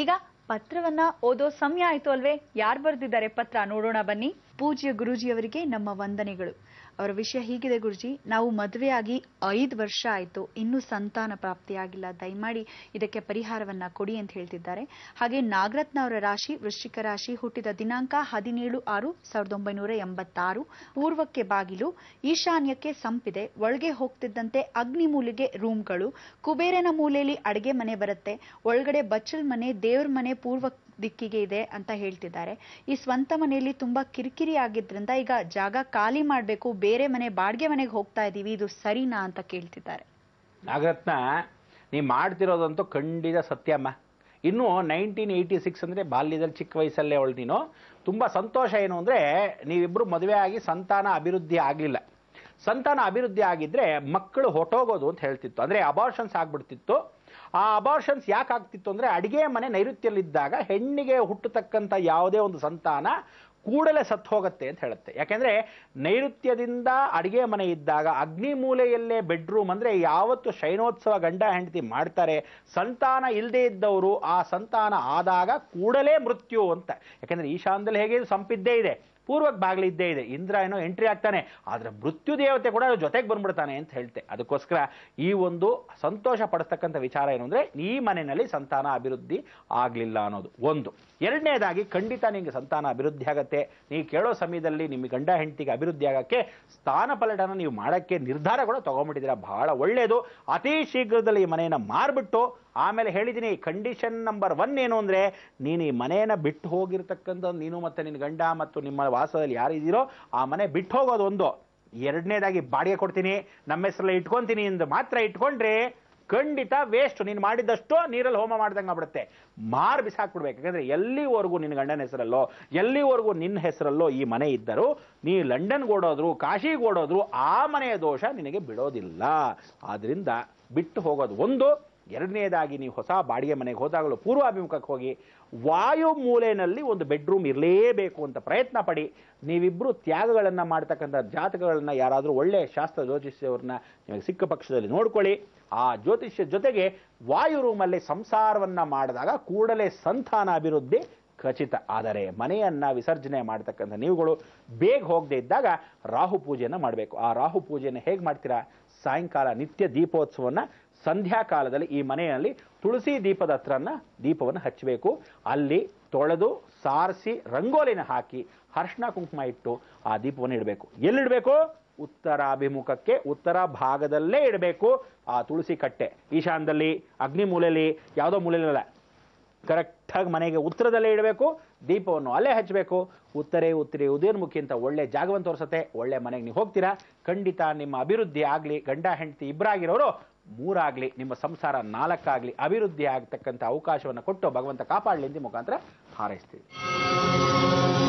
ಈಗ ಪತ್ರವನ್ನ ಓದೋ ಸಮಯ ಆಯ್ತು ಅಲ್ವೇ ಯಾರು ಬರೆದಿದ್ದಾರೆ ಪತ್ರ ನೋಡೋಣ ಬನ್ನಿ ಪೂಜ್ಯ ಗುರುಜಿಯವರಿಗೆ ನಮ್ಮ ವಂದನೆಗಳು ಅವರ ವಿಷಯ ಹೀಗಿದೆ ಗುರುಜಿ ನಾವು ಮದುವೆಯಾಗಿ ಐದು ವರ್ಷ ಆಯಿತು ಇನ್ನೂ ಸಂತಾನ ಪ್ರಾಪ್ತಿಯಾಗಿಲ್ಲ ದಯಮಾಡಿ ಇದಕ್ಕೆ ಪರಿಹಾರವನ್ನ ಕೊಡಿ ಅಂತ ಹೇಳ್ತಿದ್ದಾರೆ ಹಾಗೆ ನಾಗರತ್ನ ಅವರ ರಾಶಿ ವೃಶ್ಚಿಕ ರಾಶಿ ಹುಟ್ಟಿದ ದಿನಾಂಕ ಹದಿನೇಳು ಆರು ಸಾವಿರದ ಒಂಬೈನೂರ ಎಂಬತ್ತಾರು ಪೂರ್ವಕ್ಕೆ ಬಾಗಿಲು ಈಶಾನ್ಯಕ್ಕೆ ಸಂಪಿದೆ ಒಳಗೆ ಹೋಗ್ತಿದ್ದಂತೆ ಅಗ್ನಿ ಮೂಲೆಗೆ ರೂಮ್ಗಳು ಕುಬೇರನ ಮೂಲೆಯಲ್ಲಿ ಅಡಿಗೆ ಮನೆ ಬರುತ್ತೆ ಒಳಗಡೆ ಬಚ್ಚಲ್ ಮನೆ ದೇವ್ರ ಮನೆ ಪೂರ್ವ ದಿಕ್ಕಿಗೆ ಇದೆ ಅಂತ ಹೇಳ್ತಿದ್ದಾರೆ ಈ ಸ್ವಂತ ಮನೆಯಲ್ಲಿ ತುಂಬಾ ಕಿರಿಕಿರಿ ಆಗಿದ್ರಿಂದ ಈಗ ಜಾಗ ಖಾಲಿ ಮಾಡಬೇಕು ಬೇರೆ ಮನೆ ಬಾಡಿಗೆ ಮನೆಗೆ ಹೋಗ್ತಾ ಇದ್ದೀವಿ ಇದು ಸರಿನಾ ಅಂತ ಕೇಳ್ತಿದ್ದಾರೆ ನಾಗರತ್ನ ನೀವು ಮಾಡ್ತಿರೋದಂತೂ ಖಂಡಿತ ಸತ್ಯಮ್ಮ ಇನ್ನು ನೈನ್ಟೀನ್ ಏಯ್ಟಿ ಸಿಕ್ಸ್ ಅಂದರೆ ಬಾಲ್ಯದಲ್ಲಿ ಚಿಕ್ಕ ವಯಸ್ಸಲ್ಲೇ ಅವಳು ನೀನು ತುಂಬ ಸಂತೋಷ ಏನು ಅಂದರೆ ನೀವಿಬ್ಬರು ಮದುವೆ ಆಗಿ ಸಂತಾನ ಅಭಿವೃದ್ಧಿ ಆಗಲಿಲ್ಲ ಸಂತಾನ ಅಭಿವೃದ್ಧಿ ಆಗಿದ್ರೆ ಮಕ್ಕಳು ಹೊಟ್ಟೋಗೋದು ಅಂತ ಹೇಳ್ತಿತ್ತು ಅಂದರೆ ಅಬಾರ್ಷನ್ಸ್ ಆಗಿಬಿಡ್ತಿತ್ತು ಆ ಅಬಾರ್ಷನ್ಸ್ ಯಾಕಾಗ್ತಿತ್ತು ಅಂದರೆ ಅಡಿಗೆ ಮನೆ ನೈಋತ್ಯಲ್ಲಿದ್ದಾಗ ಹೆಣ್ಣಿಗೆ ಹುಟ್ಟತಕ್ಕಂಥ ಯಾವುದೇ ಒಂದು ಸಂತಾನ ಕೂಡಲೇ ಸತ್ತು ಹೋಗುತ್ತೆ ಅಂತ ಹೇಳುತ್ತೆ ಯಾಕೆಂದರೆ ನೈಋತ್ಯದಿಂದ ಅಡುಗೆ ಮನೆ ಇದ್ದಾಗ ಅಗ್ನಿ ಮೂಲೆಯಲ್ಲೇ ಬೆಡ್ರೂಮ್ ಅಂದರೆ ಯಾವತ್ತು ಶೈನೋತ್ಸವ ಗಂಡ ಹೆಂಡತಿ ಮಾಡ್ತಾರೆ ಸಂತಾನ ಇಲ್ಲದೇ ಇದ್ದವರು ಆ ಸಂತಾನ ಆದಾಗ ಕೂಡಲೇ ಮೃತ್ಯು ಅಂತ ಯಾಕೆಂದ್ರೆ ಈಶಾನ್ದಲ್ಲಿ ಹೇಗೆ ಸಂಪಿದ್ದೇ ಇದೆ ಪೂರ್ವಕ್ಕೆ ಬಾಗಿಲಿದ್ದೇ ಇದೆ ಇಂದ್ರ ಏನೋ ಎಂಟ್ರಿ ಆಗ್ತಾನೆ ಆದರೆ ಮೃತ್ಯು ದೇವತೆ ಕೂಡ ಜೊತೆಗೆ ಬಂದ್ಬಿಡ್ತಾನೆ ಅಂತ ಹೇಳ್ತೆ ಅದಕ್ಕೋಸ್ಕರ ಈ ಒಂದು ಸಂತೋಷ ಪಡಿಸ್ತಕ್ಕಂಥ ವಿಚಾರ ಏನು ಅಂದರೆ ಈ ಮನೆಯಲ್ಲಿ ಸಂತಾನ ಅಭಿವೃದ್ಧಿ ಆಗಲಿಲ್ಲ ಅನ್ನೋದು ಒಂದು ಎರಡನೇದಾಗಿ ಖಂಡಿತ ನಿಮಗೆ ಸಂತಾನ ಅಭಿವೃದ್ಧಿ ಆಗತ್ತೆ ಆಗುತ್ತೆ ನೀವು ಕೇಳೋ ಸಮಯದಲ್ಲಿ ನಿಮ್ಮ ಗಂಡ ಹೆಂಡತಿಗೆ ಅಭಿವೃದ್ಧಿ ಆಗಕ್ಕೆ ಸ್ಥಾನ ಪಲಟನ ನೀವು ಮಾಡೋಕ್ಕೆ ನಿರ್ಧಾರ ಕೂಡ ತೊಗೊಂಡ್ಬಿಟ್ಟಿದ್ದೀರಾ ಬಹಳ ಒಳ್ಳೆಯದು ಅತಿ ಶೀಘ್ರದಲ್ಲಿ ಈ ಮನೆಯನ್ನು ಮಾರ್ಬಿಟ್ಟು ಆಮೇಲೆ ಹೇಳಿದ್ದೀನಿ ಕಂಡೀಷನ್ ನಂಬರ್ ಒನ್ ಏನು ಅಂದರೆ ನೀನು ಈ ಮನೆಯನ್ನು ಬಿಟ್ಟು ಹೋಗಿರ್ತಕ್ಕಂಥ ನೀನು ಮತ್ತು ನಿನ್ನ ಗಂಡ ಮತ್ತು ನಿಮ್ಮ ವಾಸದಲ್ಲಿ ಯಾರಿದ್ದೀರೋ ಆ ಮನೆ ಬಿಟ್ಟು ಹೋಗೋದು ಒಂದು ಎರಡನೇದಾಗಿ ಬಾಡಿಗೆ ಕೊಡ್ತೀನಿ ನಮ್ಮ ಹೆಸರಲ್ಲಿ ಇಟ್ಕೊತೀನಿ ಎಂದು ಮಾತ್ರ ಇಟ್ಕೊಂಡ್ರೆ ಖಂಡಿತ ವೇಸ್ಟ್ ನೀನು ಮಾಡಿದಷ್ಟು ನೀರಲ್ಲಿ ಹೋಮ ಮಾಡ್ದಂಗೆ ಆಗ್ಬಿಡುತ್ತೆ ಮಾರು ಬಿಸಾಕ್ಬಿಡ್ಬೇಕು ಯಾಕಂದ್ರೆ ಎಲ್ಲಿವರೆಗೂ ನಿನ್ನ ಗಂಡನ ಹೆಸರಲ್ಲೋ ಎಲ್ಲಿವರೆಗೂ ನಿನ್ನ ಹೆಸರಲ್ಲೋ ಈ ಮನೆ ಇದ್ದರೂ ನೀ ಲಂಡನ್ಗೆ ಓಡೋದ್ರು ಕಾಶಿಗೆ ಓಡೋದ್ರು ಆ ಮನೆಯ ದೋಷ ನಿನಗೆ ಬಿಡೋದಿಲ್ಲ ಆದ್ರಿಂದ ಬಿಟ್ಟು ಹೋಗೋದು ಒಂದು ಎರಡನೇದಾಗಿ ನೀವು ಹೊಸ ಬಾಡಿಗೆ ಮನೆಗೆ ಹೋದಾಗಲೂ ಪೂರ್ವಾಭಿಮುಖಕ್ಕೆ ಹೋಗಿ ವಾಯು ಮೂಲೆಯಲ್ಲಿ ಒಂದು ಬೆಡ್ರೂಮ್ ಇರಲೇಬೇಕು ಅಂತ ಪ್ರಯತ್ನ ಪಡಿ ನೀವಿಬ್ಬರು ತ್ಯಾಗಗಳನ್ನು ಮಾಡ್ತಕ್ಕಂಥ ಜಾತಕಗಳನ್ನು ಯಾರಾದರೂ ಒಳ್ಳೆಯ ಶಾಸ್ತ್ರ ಜ್ಯೋತಿಷ್ಯವ್ರನ್ನ ನಿಮಗೆ ಸಿಕ್ಕ ಪಕ್ಷದಲ್ಲಿ ನೋಡ್ಕೊಳ್ಳಿ ಆ ಜ್ಯೋತಿಷ್ಯ ಜೊತೆಗೆ ವಾಯು ರೂಮಲ್ಲಿ ಸಂಸಾರವನ್ನು ಮಾಡಿದಾಗ ಕೂಡಲೇ ಸಂತಾನ ಅಭಿವೃದ್ಧಿ ಖಚಿತ ಆದರೆ ಮನೆಯನ್ನು ವಿಸರ್ಜನೆ ಮಾಡ್ತಕ್ಕಂಥ ನೀವುಗಳು ಬೇಗ ಹೋಗದೆ ಇದ್ದಾಗ ರಾಹು ಪೂಜೆಯನ್ನು ಮಾಡಬೇಕು ಆ ರಾಹು ಪೂಜೆಯನ್ನು ಹೇಗೆ ಮಾಡ್ತೀರಾ ಸಾಯಂಕಾಲ ನಿತ್ಯ ದೀಪೋತ್ಸವವನ್ನು ಸಂಧ್ಯಾಕಾಲದಲ್ಲಿ ಈ ಮನೆಯಲ್ಲಿ ತುಳಸಿ ದೀಪದ ಹತ್ರನ ದೀಪವನ್ನು ಹಚ್ಚಬೇಕು ಅಲ್ಲಿ ತೊಳೆದು ಸಾರಿಸಿ ರಂಗೋಲಿನ ಹಾಕಿ ಹರ್ಷಣ ಕುಂಕುಮ ಇಟ್ಟು ಆ ದೀಪವನ್ನು ಇಡಬೇಕು ಎಲ್ಲಿಡಬೇಕು ಉತ್ತರಾಭಿಮುಖಕ್ಕೆ ಉತ್ತರ ಭಾಗದಲ್ಲೇ ಇಡಬೇಕು ಆ ತುಳಸಿ ಕಟ್ಟೆ ಈಶಾನದಲ್ಲಿ ಅಗ್ನಿ ಮೂಲೆಯಲ್ಲಿ ಯಾವುದೋ ಮೂಲೆಯಲ್ಲ ಕರೆಕ್ಟಾಗಿ ಮನೆಗೆ ಉತ್ತರದಲ್ಲೇ ಇಡಬೇಕು ದೀಪವನ್ನು ಅಲ್ಲೇ ಹಚ್ಚಬೇಕು ಉತ್ತರೇ ಉತ್ತರಿ ಉದಯೋನ್ಮುಖಿ ಅಂತ ಒಳ್ಳೆ ಜಾಗವನ್ನು ತೋರಿಸುತ್ತೆ ಒಳ್ಳೆ ಮನೆಗೆ ನೀವು ಹೋಗ್ತೀರಾ ಖಂಡಿತ ನಿಮ್ಮ ಅಭಿವೃದ್ಧಿ ಆಗಲಿ ಗಂಡ ಹೆಂಡತಿ ಇಬ್ಬರಾಗಿರೋರು ಮೂರಾಗಲಿ ನಿಮ್ಮ ಸಂಸಾರ ನಾಲ್ಕಾಗಲಿ ಅಭಿವೃದ್ಧಿ ಆಗ್ತಕ್ಕಂಥ ಅವಕಾಶವನ್ನು ಕೊಟ್ಟು ಭಗವಂತ ಕಾಪಾಡಲಿ ಅಂತ ಮುಖಾಂತರ ಹಾರೈಸ್ತೀವಿ